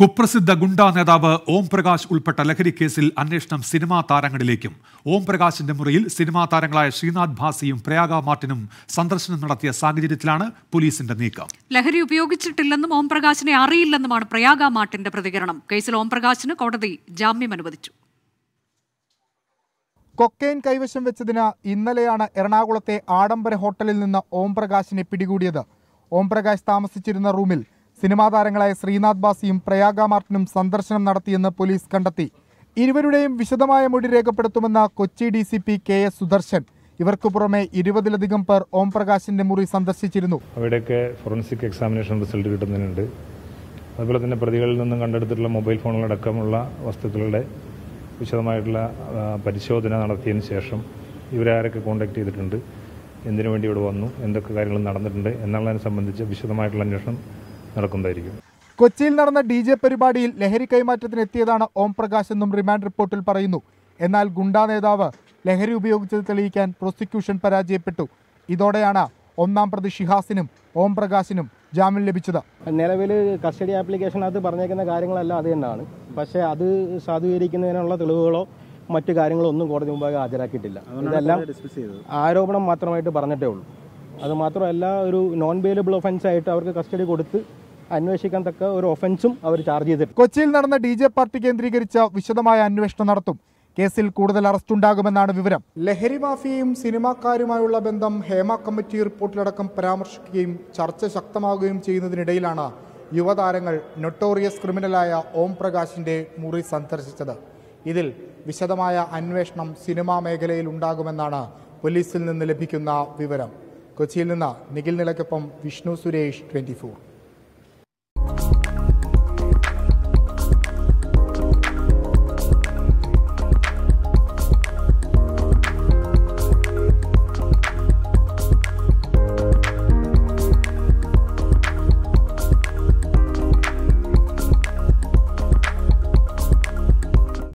കുപ്രസിദ്ധ ഗുണ്ടാ നേതാവ് ഓം പ്രകാശ് ഉൾപ്പെട്ട ലഹരി കേസിൽ അന്വേഷണം സിനിമാ താരങ്ങളിലേക്കും ഓം പ്രകാശിന്റെ മുറിയിൽ സിനിമാ താരങ്ങളായ ശ്രീനാഥ് ഭാസിയും പ്രയാഗ മാർട്ടിനും സന്ദർശനം നടത്തിയ സാഹചര്യത്തിലാണ് പോലീസിന്റെ നീക്കം ലഹരി ഉപയോഗിച്ചിട്ടില്ലെന്നും ഓം പ്രകാശിനെ അറിയില്ലെന്നുമാണ് പ്രയാഗ മാർട്ടിന്റെ പ്രതികരണം കേസിൽ ഓം പ്രകാശിന് കോടതി ജാമ്യം അനുവദിച്ചു കൊക്കെയിൻ കൈവശം വെച്ചതിന് ഇന്നലെയാണ് എറണാകുളത്തെ ആഡംബര ഹോട്ടലിൽ നിന്ന് ഓം പ്രകാശിനെ പിടികൂടിയത് ഓം പ്രകാശ് താമസിച്ചിരുന്ന റൂമിൽ സിനിമാ താരങ്ങളായ ശ്രീനാഥ് ബാസിയും പ്രയാഗ മാർട്ടിനും സന്ദർശനം നടത്തിയെന്ന് പോലീസ് കണ്ടെത്തി ഇരുവരുടെയും വിശദമായ മൊഴി രേഖപ്പെടുത്തുമെന്ന Kochi D C P K S Sudarshan ഇവർക്ക് പുറമെ ഇരുപതിലധികം പേർ ഓം പ്രകാശിന്റെ മുറി സന്ദർശിച്ചിരുന്നു അവിടെയൊക്കെ ഫോറൻസിക് എക്സാമിനേഷൻ റിസൾട്ട് കിട്ടുന്നുണ്ട് അതുപോലെ തന്നെ പ്രതികളിൽ നിന്നും കണ്ടെടുത്തിട്ടുള്ള മൊബൈൽ ഫോണുകളടക്കമുള്ള വസ്തുക്കളുടെ വിശദമായിട്ടുള്ള പരിശോധന നടത്തിയതിന് ശേഷം ഇവരാരൊക്കെ കോണ്ടാക്ട് ചെയ്തിട്ടുണ്ട് എന്തിനു വേണ്ടി ഇവിടെ വന്നു എന്തൊക്കെ കാര്യങ്ങൾ നടന്നിട്ടുണ്ട് എന്നുള്ളതിനെ സംബന്ധിച്ച് വിശദമായിട്ടുള്ള അന്വേഷണം നടക്കുന്നതായിരിക്കും കൊച്ചിയിൽ നടന്ന ഡി ജെ പരിപാടിയിൽ ലഹരി കൈമാറ്റത്തിന് എത്തിയതാണ് ഓം പ്രകാശ് എന്നും റിമാൻഡ് റിപ്പോർട്ടിൽ പറയുന്നു എന്നാൽ ഗുണ്ടാ നേതാവ് ലഹരി ഉപയോഗിച്ചത് തെളിയിക്കാൻ പ്രോസിക്യൂഷൻ പരാജയപ്പെട്ടു ഇതോടെയാണ് ഒന്നാം പ്രതി ഷിഹാസിനും ഓം പ്രകാശിനും ജാമ്യം ലഭിച്ചത് നിലവിൽ കസ്റ്റഡി ആപ്ലിക്കേഷനകത്ത് പറഞ്ഞേക്കുന്ന കാര്യങ്ങളല്ല അത് തന്നെയാണ് പക്ഷേ അത് സാധൂകരിക്കുന്നതിനുള്ള തെളിവുകളോ മറ്റു കാര്യങ്ങളോ ഒന്നും കോടതി മുമ്പാകെ ഹാജരാക്കിയിട്ടില്ല ഇതെല്ലാം ആരോപണം മാത്രമായിട്ട് പറഞ്ഞിട്ടേ ഉള്ളൂ അത് മാത്രമല്ല ഒരു നോൺ ബെയിലബിൾ ഒഫൻസ് ആയിട്ട് അവർക്ക് കസ്റ്റഡി കൊടുത്ത് അന്വേഷിക്കാൻ തക്ക ഒരു ഒഫൻസും അവർ ചാർജ് ചെയ്തിട്ടുണ്ട് കൊച്ചിയിൽ നടന്ന ഡി ജെ പാർട്ടി കേന്ദ്രീകരിച്ച വിശദമായ അന്വേഷണം നടത്തും കേസിൽ കൂടുതൽ അറസ്റ്റ് ഉണ്ടാകുമെന്നാണ് വിവരം ലഹരി മാഫിയയും സിനിമാക്കാരുമായുള്ള ബന്ധം ഹേമ കമ്മിറ്റി റിപ്പോർട്ടിലടക്കം പരാമർശിക്കുകയും ചർച്ച ശക്തമാകുകയും ചെയ്യുന്നതിനിടയിലാണ് യുവതാരങ്ങൾ നൊട്ടോറിയസ് ക്രിമിനലായ ഓം പ്രകാശിന്റെ മുറി സന്ദർശിച്ചത് ഇതിൽ വിശദമായ അന്വേഷണം സിനിമാ മേഖലയിൽ ഉണ്ടാകുമെന്നാണ് പോലീസിൽ നിന്ന് ലഭിക്കുന്ന വിവരം കൊച്ചിയിൽ നിന്ന് നിഖിൽ നിലയ്ക്കൊപ്പം വിഷ്ണു സുരേഷ് ട്വൻറ്റി